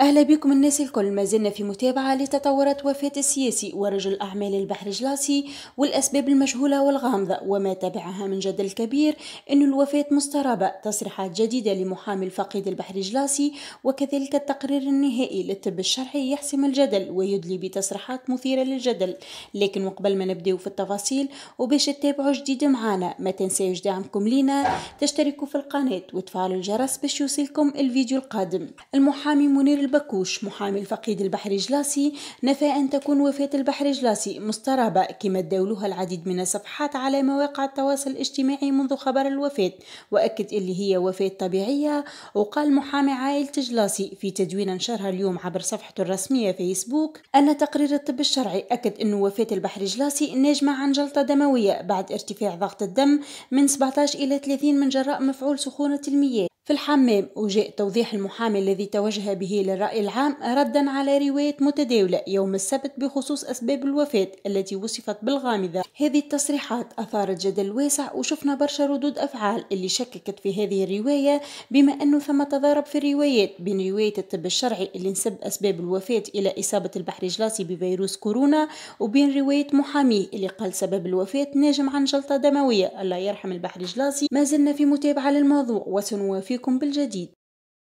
أهلا بكم الناس الكل ما زلنا في متابعة لتطورات وفاة السياسي ورجل أعمال البحر جلاسي والأسباب المجهولة والغامضة وما تبعها من جدل كبير أن الوفاة مسترابة تصريحات جديدة لمحامي الفقيد البحر جلاسي وكذلك التقرير النهائي للطب الشرعي يحسم الجدل ويدلي بتصريحات مثيرة للجدل لكن وقبل ما نبدأ في التفاصيل وباش تتابعوا جديد معنا ما تنسيوش دعمكم لينا تشتركوا في القناة وتفعلوا الجرس باش يوصلكم الفيديو القادم المحامي منير البكوش محامي الفقيد البحري جلاسي نفى أن تكون وفاة البحري جلاسي مسترابة كما تداولوها العديد من الصفحات على مواقع التواصل الاجتماعي منذ خبر الوفاة وأكد اللي هي وفاة طبيعية وقال محامي عائلة جلاسي في تدوين نشرها اليوم عبر صفحته الرسمية فيسبوك أن تقرير الطب الشرعي أكد أن وفاة البحري جلاسي ناجمة عن جلطة دموية بعد ارتفاع ضغط الدم من 17 إلى 30 من جراء مفعول سخونة المياه في الحمام وجاء توضيح المحامي الذي توجه به للرأي العام ردا على رواية متداولة يوم السبت بخصوص أسباب الوفاة التي وصفت بالغامضة هذه التصريحات أثارت جدل واسع وشفنا برشا ردود أفعال اللي شككت في هذه الرواية بما أنه ثم تضارب في الروايات بين رواية الطب الشرعي اللي نسب أسباب الوفاة إلى إصابة البحر جلاصي بفيروس كورونا وبين رواية محاميه اللي قال سبب الوفاة ناجم عن جلطة دموية الله يرحم البحر جلاصي ما زلنا في متابعة للموضوع وسنوافق بكم بالجديد